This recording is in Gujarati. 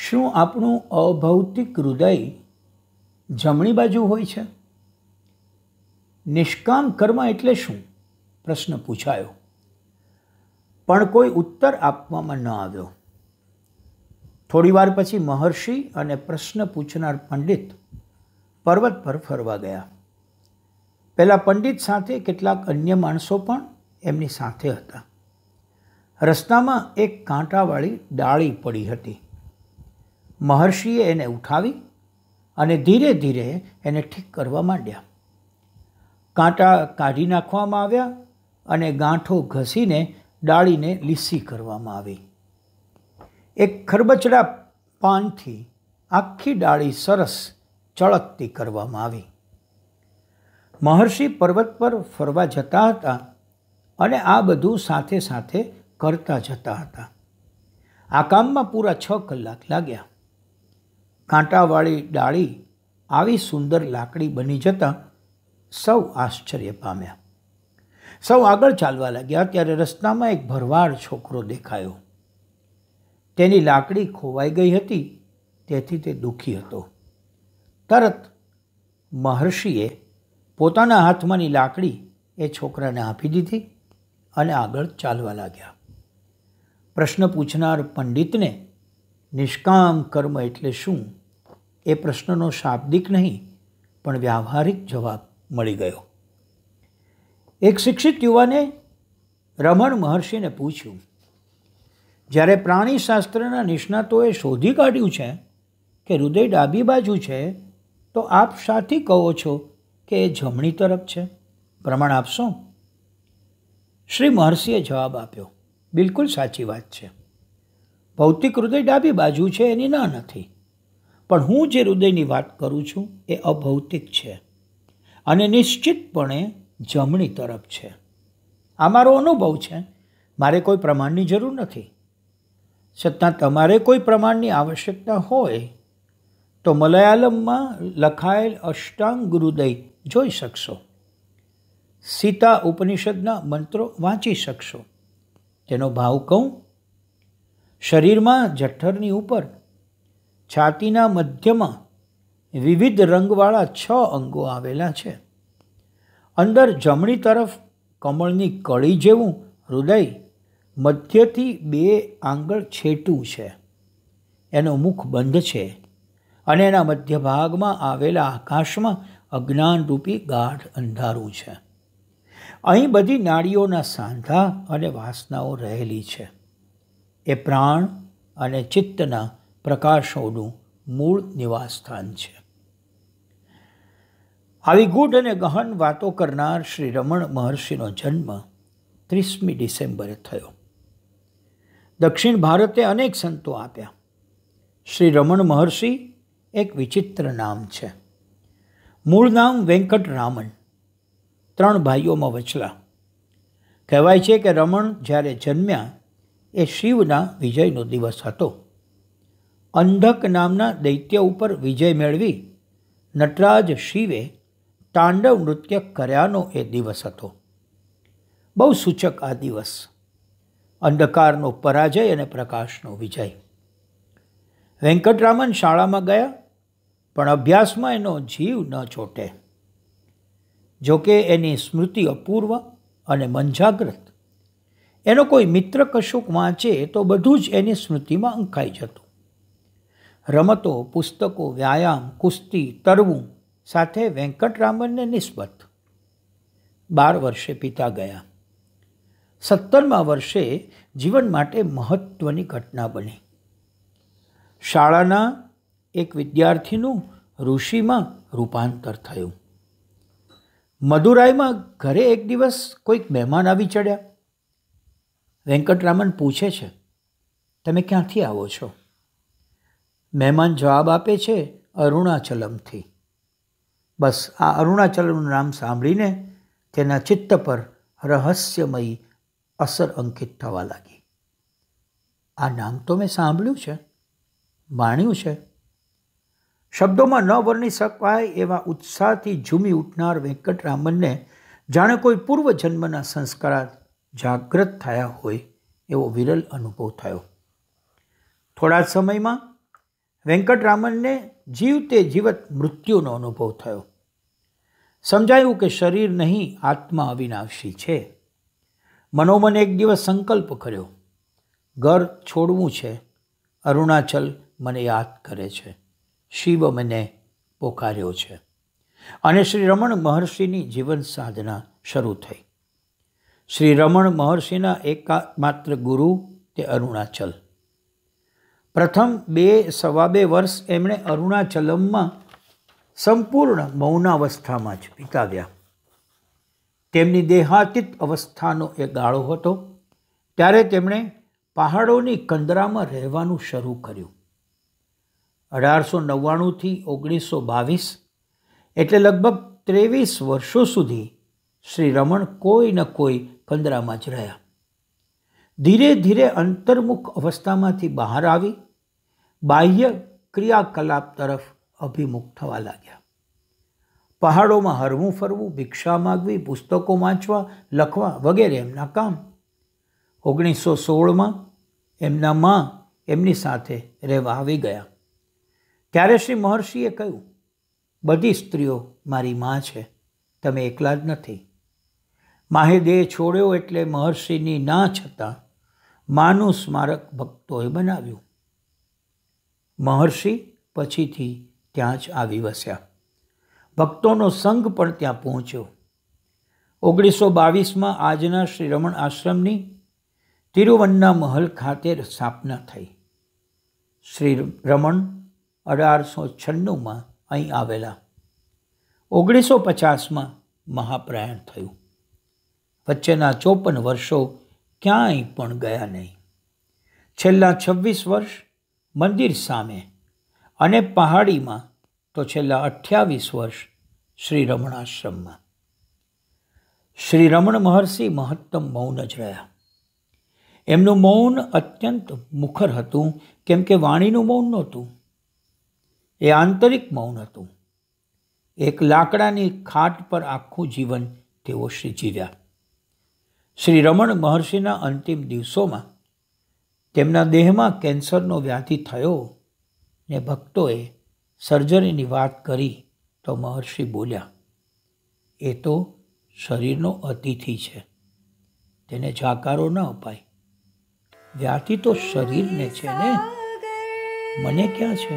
શું આપણું અભૌતિક હૃદય જમણી બાજુ હોય છે નિષ્કામ કર્મ એટલે શું પ્રશ્ન પૂછાયો પણ કોઈ ઉત્તર આપવામાં ન આવ્યો થોડીવાર પછી મહર્ષિ અને પ્રશ્ન પૂછનાર પંડિત પર્વત પર ફરવા ગયા પહેલાં પંડિત સાથે કેટલાક અન્ય માણસો પણ એમની સાથે હતા રસ્તામાં એક કાંટાવાળી ડાળી પડી હતી મહર્ષિએ એને ઉઠાવી અને ધીરે ધીરે એને ઠીક કરવા માંડ્યા કાંટા કાઢી નાખવામાં આવ્યા અને ગાંઠો ઘસીને ડાળીને લીસી કરવામાં આવી એક ખરબચડા પાનથી આખી ડાળી સરસ ચળકતી કરવામાં આવી મહર્ષિ પર્વત પર ફરવા જતા હતા અને આ બધું સાથે સાથે કરતા જતા હતા આ કામમાં પૂરા છ કલાક લાગ્યા કાંટાવાળી ડાળી આવી સુંદર લાકડી બની જતાં સૌ આશ્ચર્ય પામ્યા સૌ આગળ ચાલવા લાગ્યા ત્યારે રસ્તામાં એક ભરવાડ છોકરો દેખાયો તેની લાકડી ખોવાઈ ગઈ હતી તેથી તે દુઃખી હતો તરત મહર્ષિએ પોતાના હાથમાંની લાકડી એ છોકરાને આપી દીધી અને આગળ ચાલવા લાગ્યા પ્રશ્ન પૂછનાર પંડિતને નિષ્કામ કર્મ એટલે શું એ પ્રશ્નનો શાબ્દિક નહીં પણ વ્યાવહારિક જવાબ મળી ગયો એક શિક્ષિત યુવાને રમણ મહર્ષિને પૂછ્યું જ્યારે પ્રાણીશાસ્ત્રના નિષ્ણાતોએ શોધી કાઢ્યું છે કે હૃદય ડાબી બાજુ છે તો આપ સાથી કહો છો કે એ જમણી તરફ છે પ્રમાણ આપશો શ્રી મહર્ષિએ જવાબ આપ્યો બિલકુલ સાચી વાત છે ભૌતિક હૃદય ડાબી બાજુ છે એની ના નથી પણ હું જે હૃદયની વાત કરું છું એ અભૌતિક છે અને નિશ્ચિતપણે જમણી તરફ છે આ મારો અનુભવ છે મારે કોઈ પ્રમાણની જરૂર નથી છતાં તમારે કોઈ પ્રમાણની આવશ્યકતા હોય તો મલયાલમમાં લખાયેલ અષ્ટાંગ હૃદય જોઈ શકશો સીતા ઉપનિષદના મંત્રો વાંચી શકશો તેનો ભાવ કહું શરીરમાં જઠ્ઠરની ઉપર છાતીના મધ્યમાં વિવિધ રંગવાળા છ અંગો આવેલા છે અંદર જમણી તરફ કમળની કળી જેવું હૃદય મધ્યથી બે આંગળ છેટું છે એનો મુખ બંધ છે અને એના મધ્ય ભાગમાં આવેલા આકાશમાં અજ્ઞાનરૂપી ગાઢ અંધારું છે અહીં બધી નાડીઓના સાંધા અને વાસનાઓ રહેલી છે એ પ્રાણ અને ચિત્તના પ્રકાશોનું મૂળ નિવાસસ્થાન છે આવી ગુઢ અને ગહન વાતો કરનાર શ્રી રમણ મહર્ષિનો જન્મ ત્રીસમી ડિસેમ્બરે થયો દક્ષિણ ભારતે અનેક સંતો આપ્યા શ્રી રમણ મહર્ષિ એક વિચિત્ર નામ છે મૂળ નામ વેંકટ રામન ત્રણ ભાઈઓમાં વચલા કહેવાય છે કે રમણ જ્યારે જન્મ્યા એ શિવના વિજયનો દિવસ હતો અંધક નામના દૈત્ય ઉપર વિજય મેળવી નટરાજ શિવે તાંડવ નૃત્ય કર્યાનો એ દિવસ હતો બહુ સૂચક આ દિવસ અંધકારનો પરાજય અને પ્રકાશનો વિજય વેંકટરામન શાળામાં ગયા પણ અભ્યાસમાં એનો જીવ ન ચોટે જોકે એની સ્મૃતિ અપૂર્વ અને મંજાગ્રત એનો કોઈ મિત્ર કશુંક વાંચે તો બધું જ એની સ્મૃતિમાં અંકાઈ જતું રમતો પુસ્તકો વ્યાયામ કુસ્તી તરવું સાથે વેંકટરામનને નિસ્બત બાર વર્ષે પિતા ગયા સત્તરમા વર્ષે જીવન માટે મહત્ત્વની ઘટના બની શાળાના એક વિદ્યાર્થીનું ઋષિમાં રૂપાંતર થયું મદુરાઈમાં ઘરે એક દિવસ કોઈક મહેમાન આવી ચડ્યા વેંકટરામન પૂછે છે તમે ક્યાંથી આવો છો મહેમાન જવાબ આપે છે અરુણાચલમથી બસ આ અરુણાચલમનું નામ સાંભળીને તેના ચિત્ત પર રહસ્યમય અસર અંકિત થવા લાગી આ નામ તો મેં સાંભળ્યું છે માણ્યું છે શબ્દોમાં ન વર્ણી શકાય એવા ઉત્સાહથી ઝૂમી ઉઠનાર વેંકટરામનને જાણે કોઈ પૂર્વજન્મના સંસ્કાર જાગ્રત થયા હોય એવો વિરલ અનુભવ થયો થોડા સમયમાં વેંકટરામનને જીવ તે જીવત મૃત્યુનો અનુભવ થયો સમજાયું કે શરીર નહીં આત્મા અવિનાશી છે મનોમન એક દિવસ સંકલ્પ કર્યો ઘર છોડવું છે અરુણાચલ મને યાદ કરે છે શિવ મને પોકાર્યો છે અને શ્રી રમણ મહર્ષિની જીવન સાધના શરૂ થઈ શ્રી રમણ મહર્ષિના એકમાત્ર ગુરુ તે અરુણાચલ પ્રથમ બે સવા બે વર્ષ એમણે અરુણાચલમમાં સંપૂર્ણ મૌનાવસ્થામાં જ વિતાવ્યા તેમની દેહાતીત અવસ્થાનો એ ગાળો હતો ત્યારે તેમણે પહાડોની કંદરામાં રહેવાનું શરૂ કર્યું અઢારસો નવ્વાણુંથી ઓગણીસો બાવીસ એટલે લગભગ ત્રેવીસ વર્ષો સુધી શ્રી રમણ કોઈ ન કોઈ કંદરામાં જ રહ્યા ધીરે ધીરે અંતર્મુખ અવસ્થામાંથી બહાર આવી બાહ્ય ક્રિયાકલાપ તરફ અભિમુખ થવા લાગ્યા પહાડોમાં હરવું ફરવું ભિક્ષા માગવી પુસ્તકો વાંચવા લખવા વગેરે એમના કામ ઓગણીસો સોળમાં એમના મા એમની સાથે રહેવા આવી ગયા ત્યારે શ્રી મહર્ષિએ કહ્યું બધી સ્ત્રીઓ મારી મા છે તમે એકલા જ નથી માહે દેહ છોડ્યો એટલે મહર્ષિની ના છતાં માનું સ્મારક ભક્તોએ બનાવ્યું મહર્ષિ પછીથી ત્યાં જ આવી વસ્યા ભક્તોનો સંઘ પણ ત્યાં પહોંચ્યો ઓગણીસો બાવીસમાં આજના શ્રી રમણ આશ્રમની તિરુવન્ના મહલ ખાતે સ્થાપના થઈ શ્રી રમણ અઢારસો છન્નુંમાં અહીં આવેલા ઓગણીસો પચાસમાં મહાપ્રયાણ થયું વચ્ચેના ચોપન વર્ષો ક્યાંય પણ ગયા નહીં છેલ્લા છવ્વીસ વર્ષ મંદિર સામે અને પહાડીમાં તો છેલ્લા અઠ્યાવીસ વર્ષ શ્રી રમણાશ્રમમાં શ્રી રમણ મહર્ષિ મહત્તમ મૌન જ રહ્યા એમનું મૌન અત્યંત મુખર હતું કેમ કે વાણીનું મૌન નહોતું એ આંતરિક મૌન હતું એક લાકડાની ખાટ પર આખું જીવન તેઓ સિંચીર્યા શ્રી રમણ મહર્ષિના અંતિમ દિવસોમાં તેમના દેહમાં કેન્સરનો વ્યાધિ થયો ને ભક્તોએ સર્જરીની વાત કરી તો મહર્ષિ બોલ્યા એ તો શરીરનો અતિથિ છે તેને જાકારો ન અપાય વ્યાધિ તો શરીરને છે ને મને ક્યાં છે